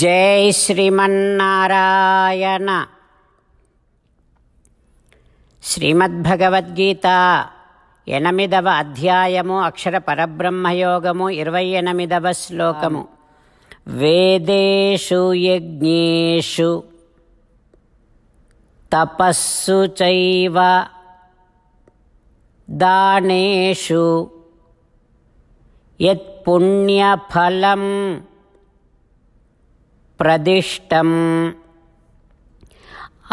జై శ్రీమన్నారాయణ శ్రీమద్భగవద్గీత ఎనిమిదవ అధ్యాయము అక్షర పరబ్రహ్మయోగము ఇరవై ఎనిమిదవ శ్లోకము వేదేషు యజ్ఞేషు తపస్సు చైవ దానేషు యత్పుణ్యఫలం प्रदिष्टम्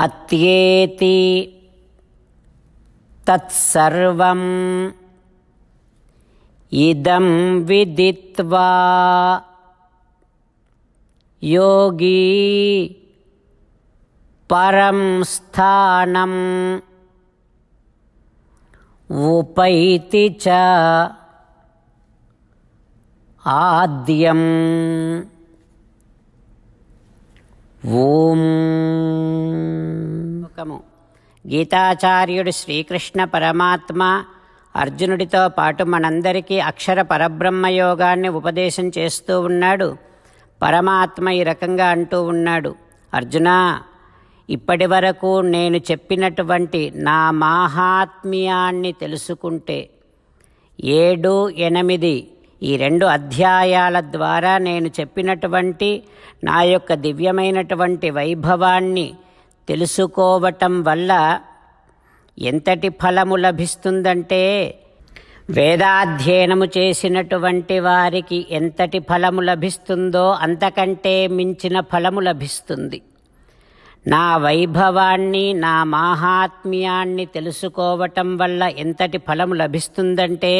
अत्येति तत्सर्वम् इदं विदित्वा योगी परं स्थानम् उपैति च आद्यम् ఓం గీతాచార్యుడు శ్రీకృష్ణ పరమాత్మ అర్జునుడితో పాటు మనందరికీ అక్షర పరబ్రహ్మ యోగాన్ని ఉపదేశం చేస్తూ ఉన్నాడు పరమాత్మ ఈ రకంగా అంటూ ఉన్నాడు అర్జున ఇప్పటి వరకు నేను చెప్పినటువంటి నా మాహాత్మ్యాన్ని తెలుసుకుంటే ఏడు ఎనిమిది ఈ రెండు అధ్యాయాల ద్వారా నేను చెప్పినటువంటి నా యొక్క దివ్యమైనటువంటి వైభవాన్ని తెలుసుకోవటం వల్ల ఎంతటి ఫలము లభిస్తుందంటే వేదాధ్యయనము చేసినటువంటి వారికి ఎంతటి ఫలము లభిస్తుందో అంతకంటే మించిన ఫలము లభిస్తుంది నా వైభవాన్ని నా మాహాత్మ్యాన్ని తెలుసుకోవటం వల్ల ఎంతటి ఫలము లభిస్తుందంటే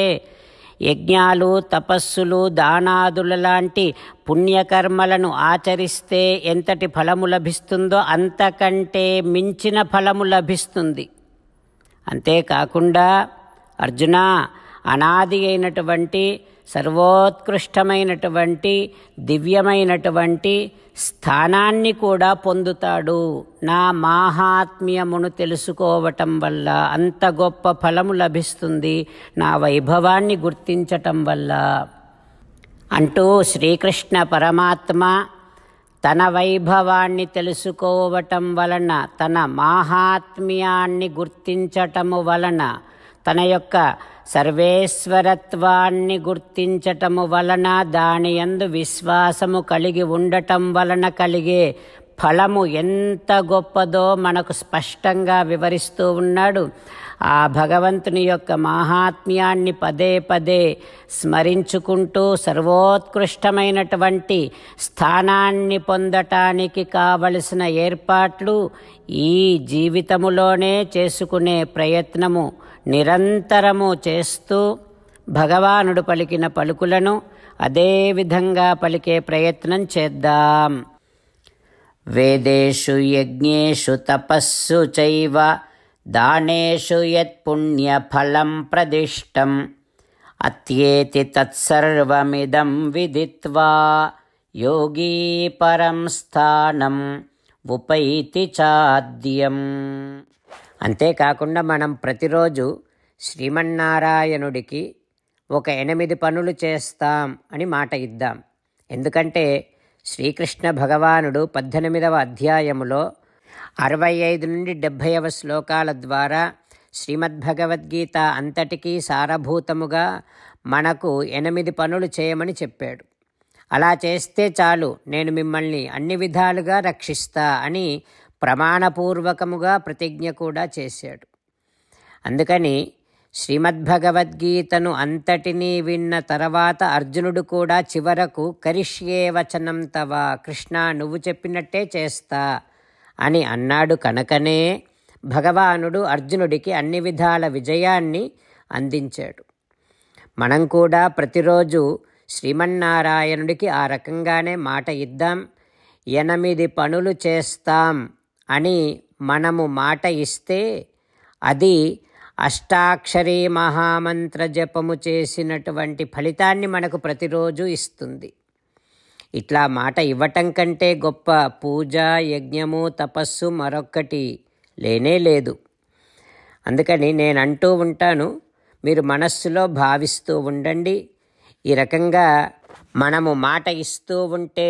యజ్ఞాలు తపస్సులు దానాదుల లాంటి పుణ్యకర్మలను ఆచరిస్తే ఎంతటి ఫలము లభిస్తుందో అంతకంటే మించిన ఫలము లభిస్తుంది అంతేకాకుండా అర్జున అనాది అయినటువంటి సర్వోత్కృష్టమైనటువంటి దివ్యమైనటువంటి స్థానాన్ని కూడా పొందుతాడు నా మాహాత్మ్యమును తెలుసుకోవటం వల్ల అంత గొప్ప ఫలము లభిస్తుంది నా వైభవాన్ని గుర్తించటం వల్ల అంటూ శ్రీకృష్ణ పరమాత్మ తన వైభవాన్ని తెలుసుకోవటం వలన తన మాహాత్మ్యాన్ని గుర్తించటము వలన తన యొక్క సర్వేశ్వరత్వాన్ని గుర్తించటము వలన దాని యందు విశ్వాసము కలిగి ఉండటం వలన కలిగే ఫలము ఎంత గొప్పదో మనకు స్పష్టంగా వివరిస్తూ ఉన్నాడు ఆ భగవంతుని యొక్క మహాత్మ్యాన్ని పదే పదే స్మరించుకుంటూ సర్వోత్కృష్టమైనటువంటి స్థానాన్ని పొందటానికి కావలసిన ఏర్పాట్లు ఈ జీవితములోనే చేసుకునే ప్రయత్నము నిరంతరము చేస్తూ భగవానుడు పలికిన పలుకులను అదే విధంగా పలికే ప్రయత్నం చేద్దాం వేదేషు యజ్ఞేషు తపస్సు చైవ దానేషు యత్పుణ్యఫలం ప్రదిష్టం అత్యేతి తత్సర్వమిదం విదిత్వా యోగీ పరం స్థానం ఉపైతి చాద్యం అంతేకాకుండా మనం ప్రతిరోజు శ్రీమన్నారాయణుడికి ఒక ఎనిమిది పనులు చేస్తాం అని మాట ఇద్దాం ఎందుకంటే శ్రీకృష్ణ భగవానుడు పద్దెనిమిదవ అధ్యాయములో అరవై ఐదు నుండి డెబ్భైవ శ్లోకాల ద్వారా శ్రీమద్భగవద్గీత అంతటికీ సారభూతముగా మనకు ఎనిమిది పనులు చేయమని చెప్పాడు అలా చేస్తే చాలు నేను మిమ్మల్ని అన్ని విధాలుగా రక్షిస్తా అని ప్రమాణపూర్వకముగా ప్రతిజ్ఞ కూడా చేశాడు అందుకని శ్రీమద్భగవద్గీతను అంతటినీ విన్న తర్వాత అర్జునుడు కూడా చివరకు కరిష్యే వచనం తవ కృష్ణ నువ్వు చెప్పినట్టే చేస్తా అని అన్నాడు కనుకనే భగవానుడు అర్జునుడికి అన్ని విధాల విజయాన్ని అందించాడు మనం కూడా ప్రతిరోజు శ్రీమన్నారాయణుడికి ఆ రకంగానే మాట ఇద్దాం ఎనిమిది పనులు చేస్తాం అని మనము మాట ఇస్తే అది అష్టాక్షరీ మహామంత్ర జపము చేసినటువంటి ఫలితాన్ని మనకు ప్రతిరోజు ఇస్తుంది ఇట్లా మాట ఇవ్వటం కంటే గొప్ప పూజ యజ్ఞము తపస్సు మరొక్కటి లేనే లేదు అందుకని నేను అంటూ ఉంటాను మీరు మనస్సులో భావిస్తూ ఉండండి ఈ రకంగా మనము మాట ఇస్తూ ఉంటే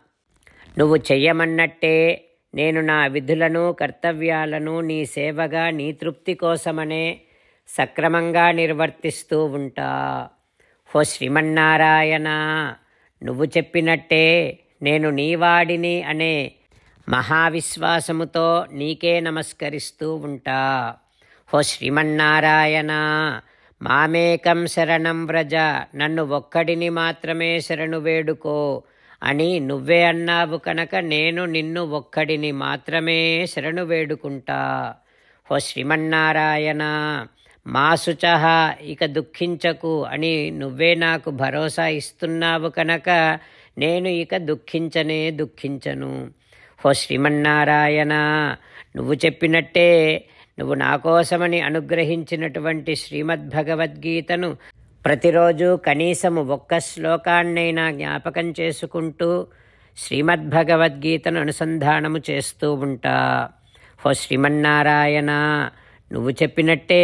నువ్వు చెయ్యమన్నట్టే నేను నా విధులను కర్తవ్యాలను నీ సేవగా నీ తృప్తి కోసమనే సక్రమంగా నిర్వర్తిస్తూ ఉంటా హో శ్రీమన్నారాయణ నువ్వు చెప్పినట్టే నేను నీవాడిని అనే మహావిశ్వాసముతో నీకే నమస్కరిస్తూ ఉంటా హో శ్రీమన్నారాయణ మామేకం శరణం వ్రజ నన్ను ఒక్కడిని మాత్రమే శరణు వేడుకో అని నువ్వే అన్నావు కనుక నేను నిన్ను ఒక్కడిని మాత్రమే శరణు వేడుకుంటా హో శ్రీమన్నారాయణ మాసుచ ఇక దుఃఖించకు అని నువ్వే నాకు భరోసా ఇస్తున్నావు కనుక నేను ఇక దుఃఖించనే దుఃఖించను హో శ్రీమన్నారాయణ నువ్వు చెప్పినట్టే నువ్వు నా కోసమని అనుగ్రహించినటువంటి శ్రీమద్భగవద్గీతను ప్రతిరోజు కనీసం ఒక్క శ్లోకాన్నైనా జ్ఞాపకం చేసుకుంటూ శ్రీమద్భగవద్గీతను అనుసంధానము చేస్తూ ఉంటా హో శ్రీమన్నారాయణ నువ్వు చెప్పినట్టే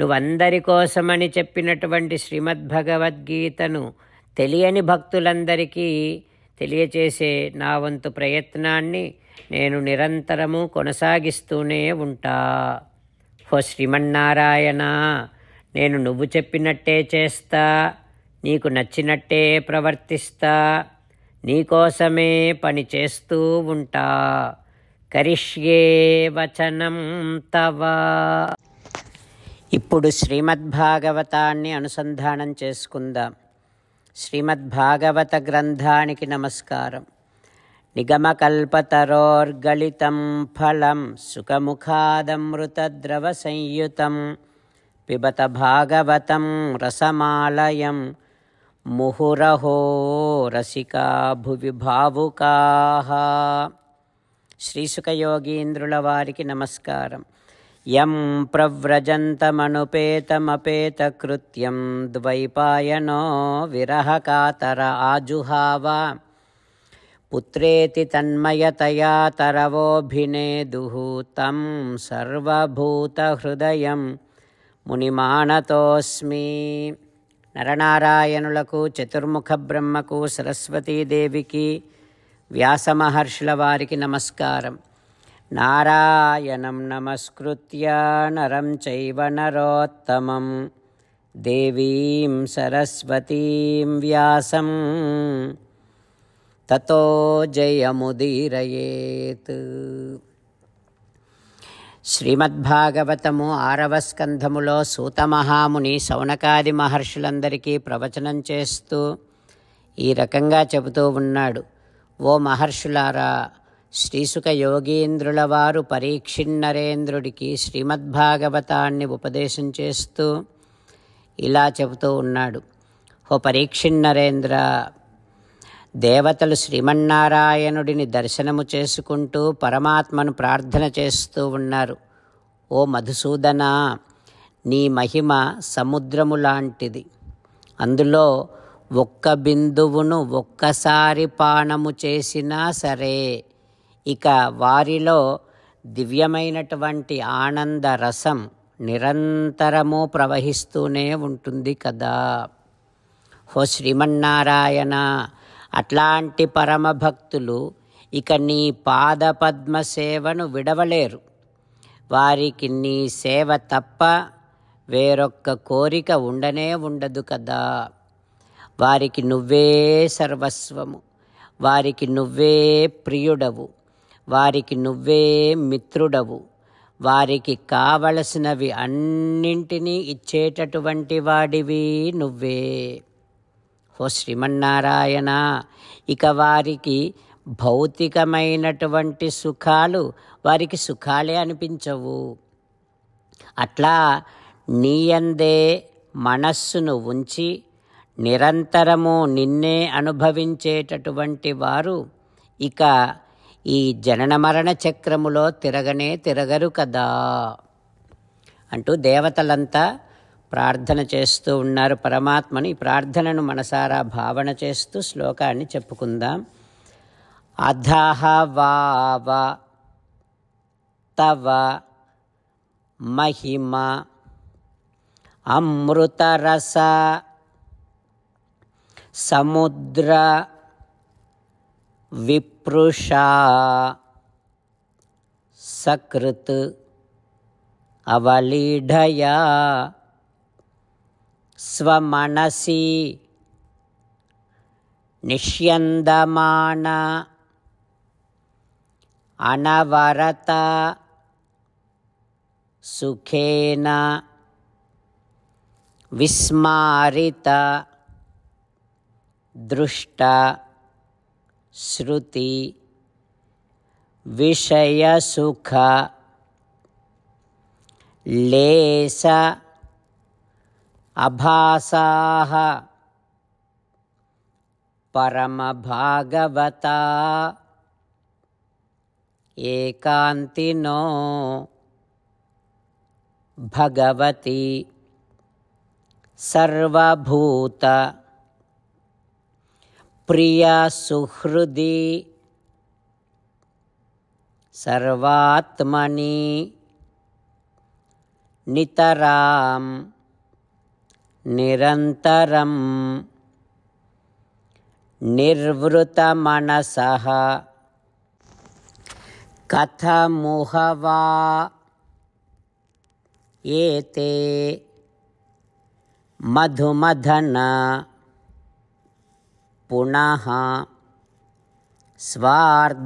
నువ్వందరి కోసమని చెప్పినటువంటి శ్రీమద్భగవద్గీతను తెలియని భక్తులందరికీ తెలియచేసే నా వంతు ప్రయత్నాన్ని నేను నిరంతరము కొనసాగిస్తూనే ఉంటా హో శ్రీమన్నారాయణ నేను నువ్వు చెప్పినట్టే చేస్తా నీకు నచ్చినట్టే ప్రవర్తిస్తా నీకోసమే పని చేస్తూ ఉంటా కరిష్యే వచనం తవ ఇప్పుడు శ్రీమద్భాగవతాన్ని అనుసంధానం చేసుకుందాం శ్రీమద్భాగవత గ్రంథానికి నమస్కారం నిగమకల్పతరోర్గళితం ఫలం సుఖముఖాదమృతద్రవ సంయుతం పిబత భాగవతం రసమాలయం ముహురహో రసికా భువి భావుకా శ్రీసుఖయోగీంద్రుల వారికి నమస్కారం యం ప్రవ్రజంతమనుపేతమపేతకృత్యం ద్వైపాయనో విరహకాతర ఆజుహావ పుత్రేతి తన్మయతయా తరవోభినేదు తం సర్వభూతహృదయం మునిమానతోస్మి నరనారాయణులకు చతుర్ముఖ బ్రహ్మకు సరస్వతీదేవికి వ్యాసమహర్షుల వారికి నమస్కారం నారాయణం నమస్కృత్య నరం చైవ నరోత్తమం దేవీం సరస్వతీం వ్యాసం తతో జయముదీరయేత్ శ్రీమద్భాగవతము ఆరవ స్కంధములో సూతమహాముని సౌనకాది మహర్షులందరికీ ప్రవచనం చేస్తూ ఈ రకంగా చెబుతూ ఉన్నాడు ఓ మహర్షులారా శ్రీసుఖ యోగీంద్రుల వారు పరీక్షిన్నరేంద్రుడికి శ్రీమద్భాగవతాన్ని ఉపదేశం చేస్తూ ఇలా చెబుతూ ఉన్నాడు ఓ పరీక్షిన్నరేంద్ర దేవతలు శ్రీమన్నారాయణుడిని దర్శనము చేసుకుంటూ పరమాత్మను ప్రార్థన చేస్తూ ఉన్నారు ఓ మధుసూదన నీ మహిమ సముద్రము లాంటిది అందులో ఒక్క బిందువును ఒక్కసారి పానము చేసినా సరే ఇక వారిలో దివ్యమైనటువంటి ఆనంద రసం నిరంతరము ప్రవహిస్తూనే ఉంటుంది కదా హో శ్రీమన్నారాయణ అట్లాంటి పరమభక్తులు ఇక నీ పాదపద్మ సేవను విడవలేరు వారికి నీ సేవ తప్ప వేరొక్క కోరిక ఉండనే ఉండదు కదా వారికి నువ్వే సర్వస్వము వారికి నువ్వే ప్రియుడవు వారికి నువ్వే మిత్రుడవు వారికి కావలసినవి అన్నింటినీ ఇచ్చేటటువంటి వాడివి నువ్వే ఓ శ్రీమన్నారాయణ ఇక వారికి భౌతికమైనటువంటి సుఖాలు వారికి సుఖాలే అనిపించవు అట్లా నీయందే మనస్సును ఉంచి నిరంతరము నిన్నే అనుభవించేటటువంటి వారు ఇక ఈ జనన మరణ చక్రములో తిరగనే తిరగరు కదా అంటూ దేవతలంతా ప్రార్థన చేస్తూ ఉన్నారు పరమాత్మని ప్రార్థనను మనసారా భావన చేస్తూ శ్లోకాన్ని చెప్పుకుందాం అధహ వావ తవ మహిమ అమృతరస సముద్ర విప్రుష సకృత్ అవలీఢయా स्वमनसि निष्यन्दमान अनवरत सुखेन विस्मारित दृष्ट श्रुति विषयसुख लेस अभासाः परमभागवता एकान्तिनो भगवती सर्वभूत प्रियसुहृदि सर्वात्मनि नितराम् निरन्तरं निर्वृतमनसः कथमुहवा एते मधुमधन पुनः स्वार्धकुशलाहि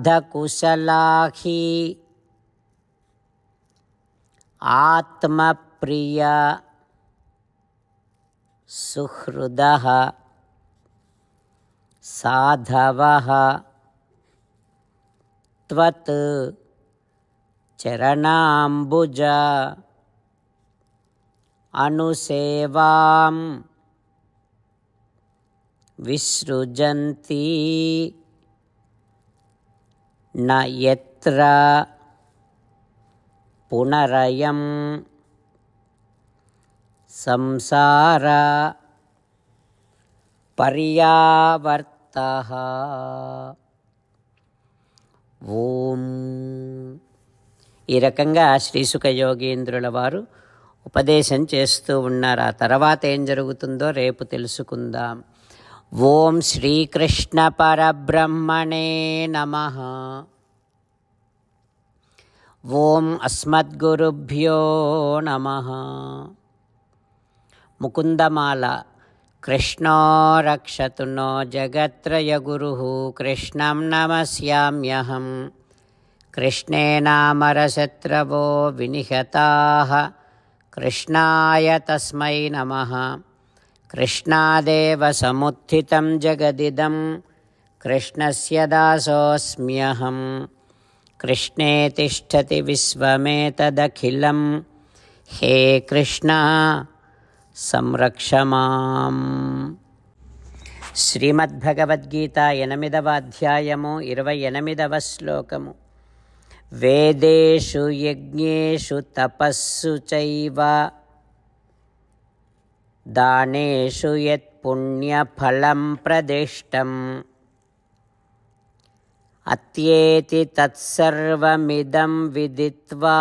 आत्मप्रिय सुहृदः साधवः त्वत् चरणाम्बुज अनुसेवां विसृजन्ती न यत्र पुनरयम् సంసార పర్యావర్త ఓం ఈ రకంగా శ్రీసుఖ యోగేంద్రుల వారు ఉపదేశం చేస్తూ ఉన్నారు ఆ తర్వాత ఏం జరుగుతుందో రేపు తెలుసుకుందాం ఓం శ్రీకృష్ణ పరబ్రహ్మణే నమ ఓం అస్మద్గురుభ్యో నమ मुकुंदमाला कृष्णो रक्षतु नो जगत्रयगुरुः कृष्णं नमस्याम्यहं कृष्णे नामरशत्रवो विनिहताः कृष्णाय तस्मै नमः कृष्णादेव समुत्थितं जगदिदं कृष्णस्य दासोऽस्म्यहं कृष्णे तिष्ठति विश्वमेतदखिलं हे कृष्ण संरक्ष माम् श्रीमद्भगवद्गीता एनमिदव श्लोकमु वेदेषु यज्ञेषु तपस्सु चैव दानेषु यत्पुण्यफलं प्रदिष्टम् अत्येति तत्सर्वमिदं विदित्वा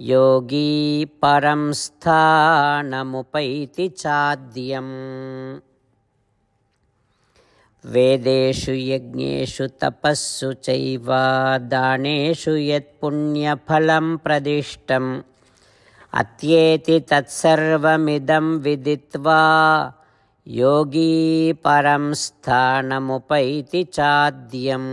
योगी परं स्थानमुपैति चाद्यम् वेदेषु यज्ञेषु तपःसु चैव दानेषु यत्पुण्यफलं प्रदिष्टम् अत्येति तत्सर्वमिदं विदित्वा योगी परं स्थानमुपैति चाद्यम्